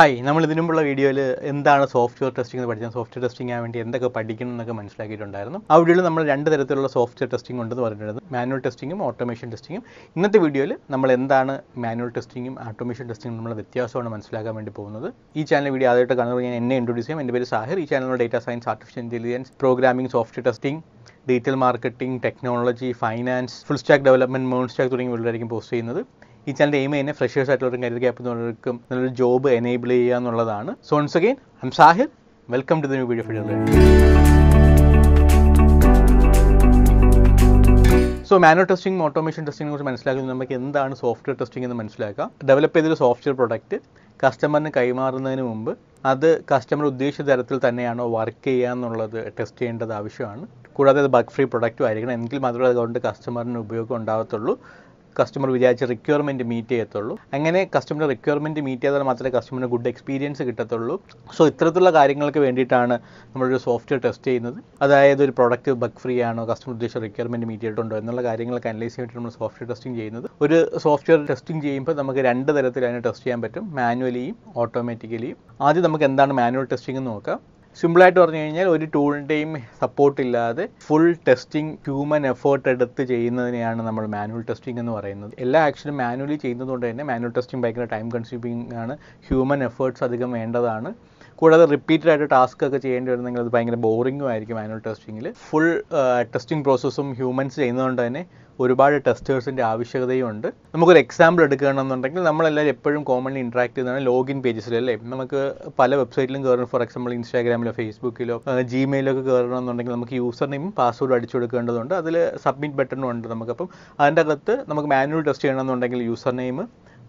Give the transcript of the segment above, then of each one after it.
hi നമ്മൾ ഇതിനു മുമ്പുള്ള വീഡിയോയിൽ എന്താണ് സോഫ്റ്റ്വെയർ ടെസ്റ്റിംഗ് എന്ന് പഠിച്ചത് സോഫ്റ്റ്വെയർ ടെസ്റ്റിംഗ് വേണ്ടി എന്തൊക്കെ പഠിക്കണം എന്നൊക്കെ മനസ്സിലാക്കിയിട്ടുണ്ടായിരുന്നു ആ വീഡിയോയിൽ നമ്മൾ രണ്ട് തരത്തിലുള്ള സോഫ്റ്റ്വെയർ ടെസ്റ്റിംഗ് ഉണ്ടെന്ന് പറഞ്ഞിട്ടുണ്ട് മാനുവൽ ടെസ്റ്റിംഗും ഓട്ടോമേഷൻ ടെസ്റ്റിംഗും ഇന്നത്തെ വീഡിയോയിൽ നമ്മൾ എന്താണ് മാനുവൽ ടെസ്റ്റിംഗും ഓട്ടോമേഷൻ ടെസ്റ്റിംഗും നമ്മൾ വ്യത്യാസമാണ് മനസ്സിലാക്കാൻ വേണ്ടി പോകുന്നത് ഈ ചാനൽ വീഡിയോ ആദ്യമായിട്ട് കാണുന്നത് ഞാൻ എന്നെ ഇൻട്രൊഡ്യൂസ് ചെയ്യും എൻ്റെ പേര് സാഹിർ ഈ ചാനലിൽ data science artificial intelligence programming software testing digital marketing technology finance full stack development മേൺ സ്റ്റാക്ക് തുടങ്ങിയ വീഡിയോയിലായിരിക്കും പോസ്റ്റ് ചെയ്യുന്നത് ഈ ചാനൽ എയിം തന്നെ ഫ്രഷേഴ്സ് ആയിട്ടുള്ള കരിയർ ഗ്യാപ്പ് എന്നുള്ളവർക്കും നല്ലൊരു ജോബ് എനേബിൾ ചെയ്യുക എന്നുള്ളതാണ് so once again I'm Sahir welcome to the new video ഫിഡർ സോ മാനോ ടെസ്റ്റിംഗ് ഓട്ടോമേഷൻ ടെസ്റ്റിംഗിനെ കുറിച്ച് മനസ്സിലാക്കുന്നത് നമുക്ക് എന്താണ് സോഫ്റ്റ്വെയർ ടെസ്റ്റിംഗ് എന്ന് മനസ്സിലാക്കാം ഡെവലപ്പ് ചെയ്തൊരു സോഫ്റ്റ്വെയർ പ്രൊഡക്റ്റ് കസ്റ്റമറിന് കൈമാറുന്നതിന് മുമ്പ് അത് കസ്റ്റമർ ഉദ്ദേശിച്ച തരത്തിൽ തന്നെയാണോ വർക്ക് ചെയ്യുക എന്നുള്ളത് ടെസ്റ്റ് ചെയ്യേണ്ടത് ആവശ്യമാണ് കൂടാതെ അത് ബഗ് ഫ്രീ പ്രൊഡക്റ്റും ആയിരിക്കണം എങ്കിൽ മാത്രമേ അതുകൊണ്ട് കസ്റ്റമറിന് ഉപയോഗം ഉണ്ടാകത്തുള്ളൂ കസ്റ്റമർ വിചാരിച്ച റിക്വയർമെൻറ്റ് മീറ്റ് ചെയ്യത്തുള്ളൂ അങ്ങനെ കസ്റ്റമർ റിക്വയർമെൻറ്റ് മീറ്റ് ചെയ്താൽ മാത്രമേ കസ്റ്റമറിന് ഗുഡ് എക്സ്പീരിയൻസ് കിട്ടത്തുള്ളൂ സോ ഇത്തരത്തിലുള്ള കാര്യങ്ങൾക്ക് വേണ്ടിയിട്ടാണ് നമ്മളൊരു സോഫ്റ്റ്വെയർ ടെസ്റ്റ് ചെയ്യുന്നത് അതായത് ഒരു പ്രോഡക്റ്റ് ബഗ് ഫ്രീ ആണോ കസ്റ്റമർ ഉദ്ദേശിച്ച റിക്വയർമെൻറ്റ് മീറ്റ് ചെയ്തിട്ടുണ്ടോ എന്നുള്ള കാര്യങ്ങളൊക്കെ അനലൈസ് ചെയ്തിട്ട് നമ്മൾ സോഫ്റ്റ്വെയർ ടെസ്റ്റിംഗ് ചെയ്യുന്നത് ഒരു സോഫ്റ്റ്വെയർ ടെസ്റ്റിംഗ് ചെയ്യുമ്പോൾ നമുക്ക് രണ്ട് തരത്തിൽ അതിനെ ടെസ്റ്റ് ചെയ്യാൻ പറ്റും മാനുവലിയും ഓട്ടോമാറ്റിക്കലിയും ആദ്യം നമുക്ക് എന്താണ് മാനുവൽ ടെസ്റ്റിംഗ് എന്ന് നോക്കാം സിമ്പിളായിട്ട് പറഞ്ഞു കഴിഞ്ഞാൽ ഒരു ടൂളിൻ്റെയും സപ്പോർട്ട് ഇല്ലാതെ ഫുൾ ടെസ്റ്റിംഗ് ഹ്യൂമൻ എഫേർട്ട് എടുത്ത് ചെയ്യുന്നതിനെയാണ് നമ്മൾ മാനുവൽ ടെസ്റ്റിംഗ് എന്ന് പറയുന്നത് എല്ലാ ആക്ഷനും മാനുവലി ചെയ്യുന്നതുകൊണ്ട് തന്നെ മാനുവൽ ടെസ്റ്റിംഗ് ഭയങ്കര ടൈം കൺസ്യൂമിംഗ് ആണ് ഹ്യൂമൻ എഫേർട്ട്സ് അധികം വേണ്ടതാണ് കൂടാതെ റിപ്പീറ്റഡ് ആയിട്ട് ടാസ്ക് ഒക്കെ ചെയ്യേണ്ടി വരുന്നെങ്കിൽ അത് ഭയങ്കര ബോറിംഗും ആയിരിക്കും മാനുവൽ ടെസ്റ്റിങ്ങിൽ ഫുൾ ടെസ്റ്റിംഗ് പ്രോസസ്സും ഹ്യൂമൻസ് ചെയ്യുന്നതുകൊണ്ട് തന്നെ ഒരുപാട് ടെസ്റ്റേഴ്സിൻ്റെ ആവശ്യകതയും ഉണ്ട് നമുക്കൊരു എക്സാമ്പിൾ എടുക്കുകയാണെന്നുണ്ടെങ്കിൽ നമ്മളെല്ലാവരും എപ്പോഴും കോമൺലി ഇൻട്രാക്ട് ചെയ്യുന്നതാണ് ലോഗിൻ പേജസിൽ അല്ലേ നമുക്ക് പല വെബ്സൈറ്റിലും കയറണം ഫോർ എക്സാമ്പിൾ ഇൻസ്റ്റാഗ്രാമിലോ ഫേസ്ബുക്കിലോ ജിമെയിലോ ഒക്കെ കയറണമെന്നുണ്ടെങ്കിൽ നമുക്ക് യൂസർ നെയിമും പാസ്വേഡും അടിച്ചു കൊടുക്കേണ്ടതുണ്ട് അതിൽ സബ്മിറ്റ് ബട്ടണും ഉണ്ട് നമുക്ക് അതിൻ്റെ അകത്ത് നമുക്ക് മാനുവൽ ടെസ്റ്റ് ചെയ്യണമെന്നുണ്ടെങ്കിൽ user name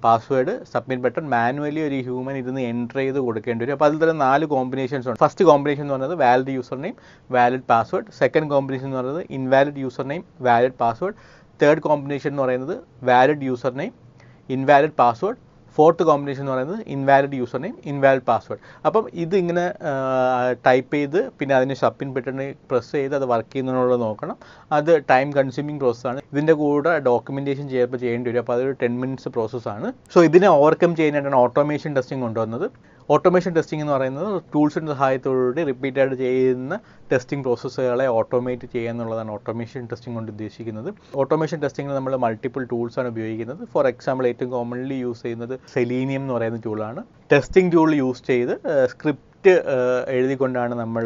password submit button manually ഒരു ഹ്യൂമൻ ഇരുന്ന് എൻ്റർ ചെയ്ത് കൊടുക്കേണ്ടി വരും അപ്പോൾ അതിൽ തന്നെ നാല് കോമ്പിനേഷൻസ് ഉണ്ട് ഫസ്റ്റ് കോമ്പിനേഷൻ എന്ന് പറയുന്നത് valid user name valid password second combination എന്ന് പറയുന്നത് invalid user name valid password third combination എന്ന് പറയുന്നത് valid user name invalid password fourth combination എന്ന് പറയുന്നത് invalid user name invalid password അപ്പം ഇതിങ്ങനെ ടൈപ്പ് ചെയ്ത് പിന്നെ അതിന് ഷപ്പിൻ ബട്ടണിൽ പ്രസ് ചെയ്ത് അത് വർക്ക് ചെയ്യുന്നതിനുള്ളത് നോക്കണം അത് ടൈം കൺസ്യൂമിങ് പ്രോസസ്സാണ് ഇതിൻ്റെ കൂടെ ഡോക്യുമെൻറ്റേഷൻ ചെയ്യുമ്പോൾ ചെയ്യേണ്ടി വരും അപ്പോൾ അതൊരു ടെൻ മിനിറ്റ്സ് പ്രോസസ്സാണ് സോ ഇതിനെ ഓവർകം ചെയ്യാനായിട്ടാണ് ഓട്ടോമേഷൻ ടെസ്റ്റിംഗ് കൊണ്ടുവന്നത് ഓട്ടോമേഷൻ ടെസ്റ്റിംഗ് എന്ന് പറയുന്നത് ടൂൾസിൻ്റെ സഹായത്തോടുകൂടി റിപ്പീറ്റായിട്ട് ചെയ്യുന്ന ടെസ്റ്റിംഗ് പ്രോസസ്സുകളെ ഓട്ടോമേറ്റ് ചെയ്യുക എന്നുള്ളതാണ് ഓട്ടോമേഷൻ ടെസ്റ്റിംഗ് കൊണ്ട് ഉദ്ദേശിക്കുന്നത് ഓട്ടോമേഷൻ ടെസ്റ്റിംഗിൽ നമ്മൾ മൾട്ടിപ്പിൾ ടൂൾസാണ് ഉപയോഗിക്കുന്നത് ഫോർ എക്സാമ്പിൾ ഏറ്റവും കോമൺലി യൂസ് ചെയ്യുന്നത് സെലീനിയം എന്ന് പറയുന്ന ടൂളാണ് ടെസ്റ്റിംഗ് ടൂൾ യൂസ് ചെയ്ത് സ്ക്രിപ്റ്റ് എഴുതിക്കൊണ്ടാണ് നമ്മൾ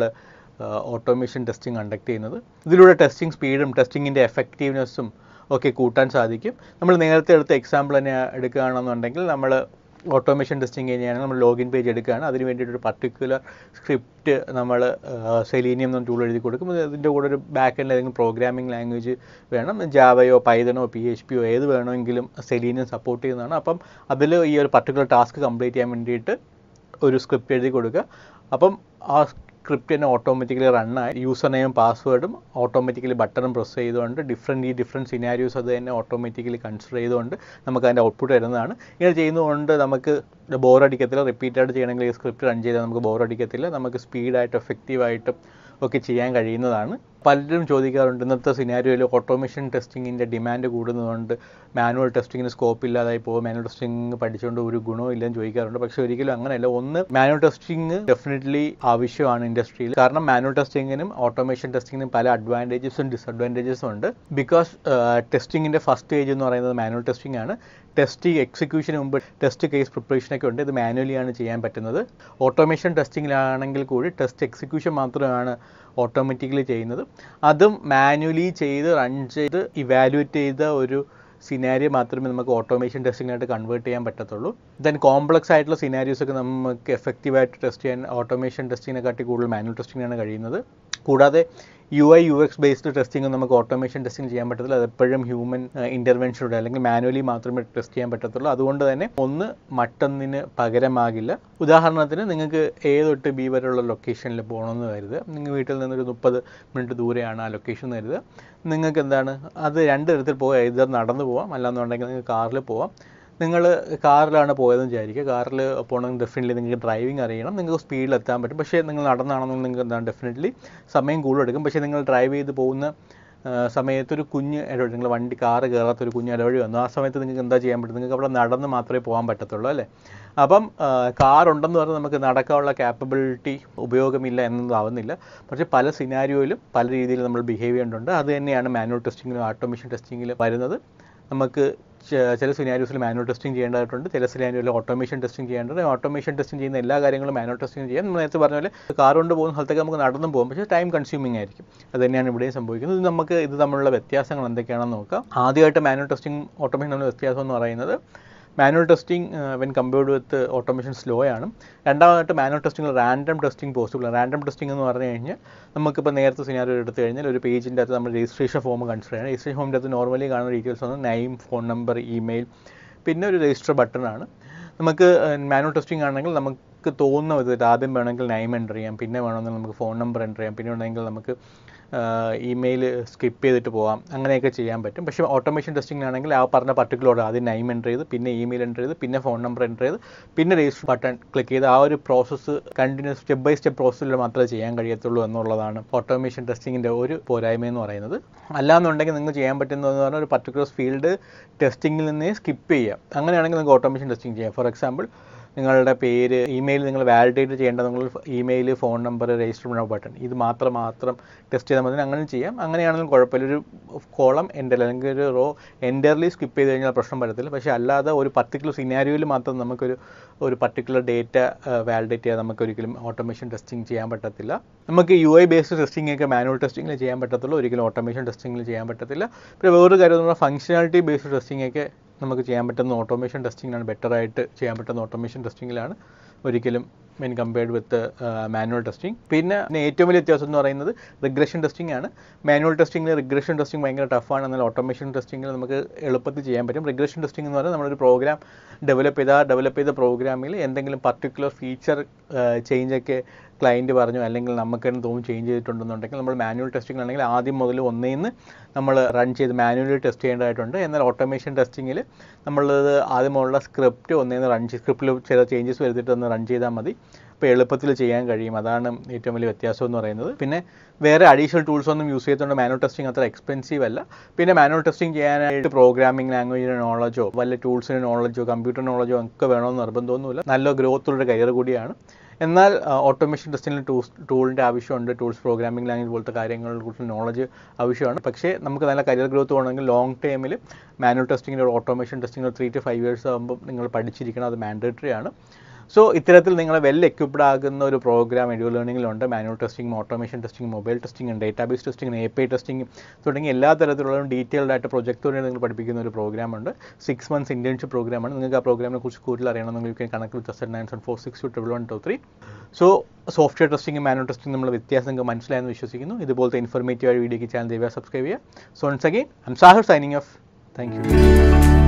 ഓട്ടോമേഷൻ ടെസ്റ്റിംഗ് കണ്ടക്ട് ചെയ്യുന്നത് ഇതിലൂടെ ടെസ്റ്റിംഗ് സ്പീഡും ടെസ്റ്റിങ്ങിൻ്റെ എഫക്റ്റീവ്നെസ്സും ഒക്കെ കൂട്ടാൻ സാധിക്കും നമ്മൾ നേരത്തെ എടുത്ത എക്സാമ്പിൾ തന്നെ എടുക്കുകയാണെന്നുണ്ടെങ്കിൽ നമ്മൾ ഓട്ടോമേഷൻ ടെസ്റ്റിംഗ് കഴിഞ്ഞാൽ നമ്മൾ ലോഗിൻ പേജ് എടുക്കുകയാണ് അതിന് വേണ്ടിയിട്ട് ഒരു പർട്ടിക്കുലർ സ്ക്രിപ്റ്റ് നമ്മൾ സെലീനിയം എന്ന ടൂൾ എഴുതി കൊടുക്കും അതിൻ്റെ കൂടെ ഒരു ബാക്ക് എൻഡ് ഏതെങ്കിലും പ്രോഗ്രാമിംഗ് ലാംഗ്വേജ് വേണം ജാവയോ പൈതനോ പി എച്ച് പിയോ ഏത് വേണമെങ്കിലും സെലീനിയം സപ്പോർട്ട് ചെയ്യുന്നതാണ് അപ്പം അതിൽ ഈ ഒരു പർട്ടിക്കുലർ ടാസ്ക് കംപ്ലീറ്റ് ചെയ്യാൻ വേണ്ടിയിട്ട് ഒരു സ്ക്രിപ്റ്റ് എഴുതി കൊടുക്കുക അപ്പം ആ സ്ക്രിപ്റ്റ് തന്നെ ഓട്ടോമാറ്റിക്കലി റണ്ണായി യൂസർ നെയിം പാസ്വേഡും ഓട്ടോമാറ്റിക്കലി ബട്ടണും പ്രസ് ചെയ്തുകൊണ്ട് ഡിഫറെൻറ്റ് ഈ ഡിഫറെൻറ്റ് സിനാരിയോസ് അത് തന്നെ ഓട്ടോമാറ്റിക്കലി കൺസിഡർ ചെയ്തുകൊണ്ട് നമുക്ക് അതിൻ്റെ ഔട്ട്പുട്ട് വരുന്നതാണ് ഇങ്ങനെ ചെയ്യുന്നതുകൊണ്ട് നമുക്ക് അടിക്കത്തില്ല റിപ്പീറ്റായിട്ട് ചെയ്യണമെങ്കിൽ ഈ സ്ക്രിപ്റ്റ് റൺ ചെയ്താൽ നമുക്ക് അടിക്കത്തില്ല നമുക്ക് സ്പീഡായിട്ട് എഫക്റ്റീവായിട്ടും ഒക്കെ ചെയ്യാൻ കഴിയുന്നതാണ് പലരും ചോദിക്കാറുണ്ട് ഇന്നത്തെ സിനാരിയോയിൽ ഓട്ടോമേഷൻ ടെസ്റ്റിങ്ങിൻ്റെ ഡിമാൻഡ് കൂടുന്നതുകൊണ്ട് മാനുവൽ ടെസ്റ്റിങ്ങിന് സ്കോപ്പ് ഇല്ലാതായി പോകും മാനുവൽ ടെസ്റ്റിംഗ് പഠിച്ചുകൊണ്ട് ഒരു ഗുണവും ഇല്ലെന്ന് ചോദിക്കാറുണ്ട് പക്ഷെ ഒരിക്കലും അങ്ങനെയല്ല ഒന്ന് മാനുവൽ ടെസ്റ്റിംഗ് ഡെഫിനറ്റ്ലി ആവശ്യമാണ് ഇൻഡസ്ട്രിയിൽ കാരണം മാനുവൽ ടെസ്റ്റിങ്ങിനും ഓട്ടോമേഷൻ ടെസ്റ്റിങ്ങിനും പല അഡ്വാൻറ്റേജസും ഡിസ്അഡ്വാൻറ്റേജസും ഉണ്ട് ബിക്കോസ് ടെസ്റ്റിങ്ങിൻ്റെ ഫസ്റ്റ് സ്റ്റേജ് എന്ന് പറയുന്നത് മാനുവൽ ടെസ്റ്റിംഗ് ആണ് ടെസ്റ്റ് എക്സിക്യൂഷന് മുമ്പ് ടെസ്റ്റ് കേസ് പ്രിപ്പറേഷനൊക്കെ ഉണ്ട് ഇത് മാനുവലിയാണ് ചെയ്യാൻ പറ്റുന്നത് ഓട്ടോമേഷൻ ടെസ്റ്റിങ്ങിലാണെങ്കിൽ കൂടി ടെസ്റ്റ് എക്സിക്യൂഷൻ മാത്രമാണ് ഓട്ടോമാറ്റിക്കലി ചെയ്യുന്നത് അതും മാനുവലി ചെയ്ത് റൺ ചെയ്ത് ഇവാലുവേറ്റ് ചെയ്ത ഒരു സിനാരിയോ മാത്രമേ നമുക്ക് ഓട്ടോമേഷൻ ടെസ്റ്റിങ്ങിനായിട്ട് കൺവേർട്ട് ചെയ്യാൻ പറ്റത്തുള്ളൂ ദെൻ കോംപ്ലക്സ് ആയിട്ടുള്ള സിനാരിയോസ് ഒക്കെ നമുക്ക് എഫക്റ്റീവായിട്ട് ടെസ്റ്റ് ചെയ്യാൻ ഓട്ടോമേഷൻ ടെസ്റ്റിങ്ങിനെക്കാട്ടി കൂടുതൽ മാനുവൽ ടെസ്റ്റിങ്ങിനാണ് കഴിയുന്നത് കൂടാതെ U I U X based testing നമുക്ക് ഓട്ടോമേഷൻ ടെസ്റ്റിംഗ് ചെയ്യാൻ പറ്റത്തില്ല അത് എപ്പോഴും ഹ്യൂമൻ ഇൻ്റർവെൻഷനോടെ അല്ലെങ്കിൽ മാനുവലി മാത്രമേ ടെസ്റ്റ് ചെയ്യാൻ പറ്റത്തുള്ളൂ അതുകൊണ്ട് തന്നെ ഒന്ന് മറ്റൊന്നിന് പകരമാകില്ല ഉദാഹരണത്തിന് നിങ്ങൾക്ക് എ തൊട്ട് ബി വരെയുള്ള ലൊക്കേഷനിൽ പോകണമെന്ന് കരുത് നിങ്ങൾ വീട്ടിൽ നിന്നൊരു മുപ്പത് മിനിറ്റ് ദൂരെയാണ് ആ ലൊക്കേഷൻ കരുത് നിങ്ങൾക്ക് എന്താണ് അത് രണ്ട് തരത്തിൽ പോകാം ഇത് നടന്നു പോവാം അല്ലാന്നുണ്ടെങ്കിൽ നിങ്ങൾക്ക് കാറിൽ പോവാം നിങ്ങൾ കാറിലാണ് പോയതെന്ന് വിചാരിക്കുക കാറിൽ പോകണമെങ്കിൽ ഡെഫിനറ്റ്ലി നിങ്ങൾക്ക് ഡ്രൈവിംഗ് അറിയണം നിങ്ങൾക്ക് സ്പീഡിൽ എത്താൻ പറ്റും പക്ഷേ നിങ്ങൾ നടന്നാണെന്നുണ്ടെങ്കിൽ നിങ്ങൾക്ക് എന്താണ് ഡെഫിനറ്റ്ലി സമയം കൂടുതലെടുക്കും പക്ഷേ നിങ്ങൾ ഡ്രൈവ് ചെയ്ത് പോകുന്ന സമയത്തൊരു കുഞ്ഞ് ഇടവഴി നിങ്ങൾ വണ്ടി കാറ് കയറാത്തൊരു കുഞ്ഞ് ഇടവഴി വന്നു ആ സമയത്ത് നിങ്ങൾക്ക് എന്താ ചെയ്യാൻ പറ്റും നിങ്ങൾക്ക് അവിടെ നടന്ന് മാത്രമേ പോകാൻ പറ്റത്തുള്ളൂ അല്ലേ അപ്പം കാറുണ്ടെന്ന് പറഞ്ഞാൽ നമുക്ക് നടക്കാനുള്ള കാപ്പബിലിറ്റി ഉപയോഗമില്ല ആവുന്നില്ല പക്ഷേ പല സിനാരിയോയിലും പല രീതിയിൽ നമ്മൾ ബിഹേവ് ചെയ്യേണ്ടതുണ്ട് അത് തന്നെയാണ് മാനുവൽ ടെസ്റ്റിങ്ങിലും ഓട്ടോമേഷൻ ടെസ്റ്റിങ്ങിലും വരുന്നത് നമുക്ക് ചില സിനാരിയോസിൽ മാനുവൽ ടെസ്റ്റിംഗ് ചെയ്യേണ്ടതായിട്ടുണ്ട് ചില സിനാരിയോയിൽ ഓട്ടോമേഷൻ ടെസ്റ്റിംഗ് ചെയ്യേണ്ടത് ഓട്ടോമേഷൻ ടെസ്റ്റിംഗ് ചെയ്യുന്ന എല്ലാ കാര്യങ്ങളും മാനുവൽ ടെസ്റ്റിംഗ് ചെയ്യാം നമ്മൾ നേരത്തെ പറഞ്ഞ പോലെ കാർ കൊണ്ട് പോകുന്ന സ്ഥലത്തേക്ക് നമുക്ക് നടന്നും പോകും പക്ഷേ ടൈം കൺസ്യൂമിംഗ് ആയിരിക്കും അത് തന്നെയാണ് ഇവിടെയും സംഭവിക്കുന്നത് ഇത് നമുക്ക് ഇത് തമ്മിലുള്ള വ്യത്യാസങ്ങൾ എന്തൊക്കെയാണെന്ന് നോക്കാം ആദ്യമായിട്ട് മാനുവൽ ടെസ്റ്റിംഗ് ഓട്ടോമേഷൻ തമ്മിലുള്ള വ്യത്യാസം എന്ന് പറയുന്നത് manual testing when compared with automation slow ആണ് രണ്ടാമതായിട്ട് manual testing random testing possible random testing എന്ന് പറഞ്ഞു കഴിഞ്ഞാൽ നമുക്കിപ്പോൾ നേരത്തെ സിനാരിയോ എടുത്തു കഴിഞ്ഞാൽ ഒരു പേജിൻ്റെ അകത്ത് നമ്മൾ രജിസ്ട്രേഷൻ ഫോം കൺസിഡർ ചെയ്യണം രജിസ്ട്രേഷൻ ഫോമിൻ്റെ അകത്ത് നോർമലി കാണുന്ന ഡീറ്റെയിൽസ് ആണ് നെയിം ഫോൺ നമ്പർ ഇമെയിൽ പിന്നെ ഒരു രജിസ്റ്റർ ബട്ടൺ ആണ് നമുക്ക് മാനുവൽ uh, ടെസ്റ്റിംഗ് ആണെങ്കിൽ നമുക്ക് നമുക്ക് തോന്നുന്ന വിധത്തിൽ ആദ്യം വേണമെങ്കിൽ നെയിം എൻ്റർ ചെയ്യാം പിന്നെ വേണമെങ്കിൽ നമുക്ക് ഫോൺ നമ്പർ എൻ്റർ ചെയ്യാം പിന്നെ വേണമെങ്കിൽ നമുക്ക് ഇമെയിൽ സ്കിപ്പ് ചെയ്തിട്ട് പോകാം അങ്ങനെയൊക്കെ ചെയ്യാൻ പറ്റും പക്ഷേ ഓട്ടോമേഷൻ ടെസ്റ്റിങ്ങിനാണെങ്കിൽ ആ പറഞ്ഞ പർട്ടിക്കുലർ ഓർഡർ ആദ്യം നെയിം എൻ്റർ ചെയ്ത് പിന്നെ ഇമെയിൽ എൻ്റർ ചെയ്ത് പിന്നെ ഫോൺ നമ്പർ എൻ്റർ ചെയ്ത് പിന്നെ രജിസ്റ്റർ ബട്ടൺ ക്ലിക്ക് ചെയ്ത് ആ ഒരു process continues step by step പ്രോസസ്സിൽ മാത്രമേ ചെയ്യാൻ കഴിയത്തുള്ളൂ എന്നുള്ളതാണ് ഓട്ടോമേഷൻ ടെസ്റ്റിങ്ങിൻ്റെ ഒരു പോരായ്മ എന്ന് പറയുന്നത് അല്ലാന്നുണ്ടെങ്കിൽ നിങ്ങൾക്ക് ചെയ്യാൻ പറ്റുന്നതെന്ന് പറഞ്ഞാൽ ഒരു പർട്ടിക്കുലർ ഫീൽഡ് ടെസ്റ്റിങ്ങിൽ നിന്നേ സ്കിപ്പ് ചെയ്യാം അങ്ങനെയാണെങ്കിൽ നിങ്ങൾക്ക് ഓട്ടോമേഷൻ ടെസ്റ്റിംഗ് ചെയ്യാം ഫോർ എക്സാമ്പിൾ നിങ്ങളുടെ പേര് ഇമെയിൽ നിങ്ങൾ വാലിഡേറ്റ് ചെയ്യേണ്ട നിങ്ങൾ ഇമെയിൽ ഫോൺ നമ്പർ രജിസ്റ്റർ ചെയ്യുന്ന ബട്ടൺ ഇത് മാത്രം മാത്രം ടെസ്റ്റ് ചെയ്താൽ മതി അങ്ങനെ ചെയ്യാം അങ്ങനെയാണെങ്കിലും കുഴപ്പമില്ല ഒരു കോളം എൻ്റെ അല്ലെങ്കിൽ ഒരു റോ എൻ്റർലി സ്കിപ്പ് ചെയ്ത് കഴിഞ്ഞാൽ പ്രശ്നം വരത്തില്ല പക്ഷേ അല്ലാതെ ഒരു പർട്ടിക്കുലർ സിനാരിയോയിൽ മാത്രം നമുക്കൊരു ഒരു പർട്ടിക്കുലർ ഡേറ്റ വാലിഡേറ്റ് ചെയ്യാൻ ഒരിക്കലും ഓട്ടോമേഷൻ ടെസ്റ്റിംഗ് ചെയ്യാൻ പറ്റത്തില്ല നമുക്ക് യു ഐ ബേസ്ഡ് ടെസ്റ്റിംഗ് ഒക്കെ മാനുവൽ ടെസ്റ്റിംഗിൽ ചെയ്യാൻ പറ്റത്തുള്ളൂ ഒരിക്കലും ഓട്ടോമേഷൻ ടെസ്റ്റിംഗിൽ ചെയ്യാൻ പറ്റത്തില്ല പിന്നെ വേറൊരു കാര്യം നമ്മുടെ ഫംഗ്ഷനാലിറ്റി ബേസ്ഡ് ടെസ്റ്റിംഗ് ഒക്കെ നമുക്ക് ചെയ്യാൻ പറ്റുന്ന ഓട്ടോമേഷൻ ടെസ്റ്റിങ്ങിലാണ് ബെറ്ററായിട്ട് ചെയ്യാൻ പറ്റുന്ന ഓട്ടോമേഷൻ ടെസ്റ്റിങ്ങിലാണ് ഒരിക്കലും when compared with manual testing പിന്നെ ഏറ്റവും വലിയ വ്യത്യാസം എന്ന് പറയുന്നത് റിഗ്രഷൻ ടെസ്റ്റിംഗ് ആണ് മാനുവൽ ടെസ്റ്റിംഗിൽ റിഗ്രഷൻ ടെസ്റ്റിംഗ് ഭയങ്കര ടഫാണ് എന്നാൽ ഓട്ടോമേഷൻ ടെസ്റ്റിംഗിൽ നമുക്ക് എളുപ്പത്തിൽ ചെയ്യാൻ പറ്റും റിഗ്രഷൻ ടെസ്റ്റിംഗ് എന്ന് പറഞ്ഞാൽ നമ്മളൊരു പ്രോഗ്രാം ഡെവലപ്പ് ചെയ്ത ഡെവലപ്പ് ചെയ്ത പ്രോഗ്രാമിൽ എന്തെങ്കിലും പർട്ടിക്കുലർ ഫീച്ചർ ചേഞ്ചൊക്കെ ക്ലയൻറ്റ് പറഞ്ഞു അല്ലെങ്കിൽ നമുക്ക് തന്നെ തോന്നും ചേഞ്ച് ചെയ്തിട്ടുണ്ടെന്നുണ്ടെങ്കിൽ നമ്മൾ മാനുവൽ ടെസ്റ്റിംഗ് ആണെങ്കിൽ ആദ്യം മുതൽ ഒന്നിൽ നിന്ന് നമ്മൾ റൺ ചെയ്ത് മാനുവലി ടെസ്റ്റ് ചെയ്യേണ്ടതായിട്ടുണ്ട് എന്നാൽ ഓട്ടോമേഷൻ ടെസ്റ്റിങ്ങിൽ നമ്മൾ ആദ്യം സ്ക്രിപ്റ്റ് ഒന്നിൽ നിന്ന് റൺ ചെയ്ത് സ്ക്രിപ്റ്റിൽ ചില ചേഞ്ചസ് വരുത്തിയിട്ട് ഒന്ന് റൺ ചെയ്താൽ മതി അപ്പോൾ എളുപ്പത്തിൽ ചെയ്യാൻ കഴിയും അതാണ് ഏറ്റവും വലിയ വ്യത്യാസം എന്ന് പറയുന്നത് പിന്നെ വേറെ അഡീഷണൽ ടൂൾസ് ഒന്നും യൂസ് ചെയ്തുകൊണ്ട് മാനുവൽ ടെസ്റ്റിംഗ് അത്ര എക്സ്പെൻസീവ് അല്ല പിന്നെ മാനുവൽ ടെസ്റ്റിംഗ് ചെയ്യാനായിട്ട് പ്രോഗ്രാമിംഗ് ലാംഗ്വേജിൻ്റെ നോളജോ വല്ല ടൂൾസിൻ്റെ നോളജോ കമ്പ്യൂട്ടർ നോളജോ ഒക്കെ വേണമെന്ന് നിർബന്ധമൊന്നുമില്ല നല്ല ഗ്രോത്തുള്ളൊരു കരിയർ കൂടിയാണ് എന്നാൽ ഓട്ടോമേഷൻ ടെസ്റ്റിന് ടൂസ് ടൂളിൻ്റെ ആവശ്യമുണ്ട് ടൂൾസ് പ്രോഗ്രാമിംഗ് ലാംഗ്വേജ് പോലത്തെ കാര്യങ്ങളെ കുറിച്ച് നോളജ് ആവശ്യമാണ് പക്ഷേ നമുക്ക് നല്ല കരിയർ ഗ്രോത്ത് വേണമെങ്കിൽ ലോങ് ടൈമിൽ മാനുവൽ ടെസ്റ്റിങ്ങിൻ്റെ ഓട്ടോമേഷൻ ടെസ്റ്റിങ്ങിലോ ത്രീ ടു ഫൈവ് ഇയേഴ്സ് ആകുമ്പോൾ നിങ്ങൾ പഠിച്ചിരിക്കണം അത് മാൻഡേറ്ററി ആണ് സോ ഇത്തരത്തിൽ നിങ്ങൾ വെൽ എക്യുപ്ഡ് ആകുന്ന ഒരു പ്രോഗ്രാം എഡ്യൂ ലേണിംഗിലുണ്ട് manual testing automation testing mobile testing database testing A P testing തുടങ്ങിയ എല്ലാ തരത്തിലുള്ള ഡീറ്റെയിൽഡ് ആയിട്ട് പ്രൊജക്ട് പ്രൊജക്റ്റോടെ നിങ്ങൾ പഠിപ്പിക്കുന്ന ഒരു പ്രോഗ്രാം ഉണ്ട് സിക്സ് മന്ത്സ് ഇന്റേൺഷിപ്പ് പ്രോഗ്രാമാണ് നിങ്ങൾക്ക് ആ പ്രോഗ്രാമിനെ കുറിച്ച് കൂടുതൽ അറിയണമെങ്കിൽ you can connect with seven nine seven four six two triple one two three so software testing manual testing നമ്മൾ വ്യത്യാസം നിങ്ങൾക്ക് മനസ്സിലായെന്ന് വിശ്വസിക്കുന്നു ഇതുപോലത്തെ ഇൻഫർമേറ്റീവ് ആയ വീഡിയോയ്ക്ക് ചാനൽ ദയവായി സബ്സ്ക്രൈബ് ചെയ്യുക so once again I'm Sahar signing off thank U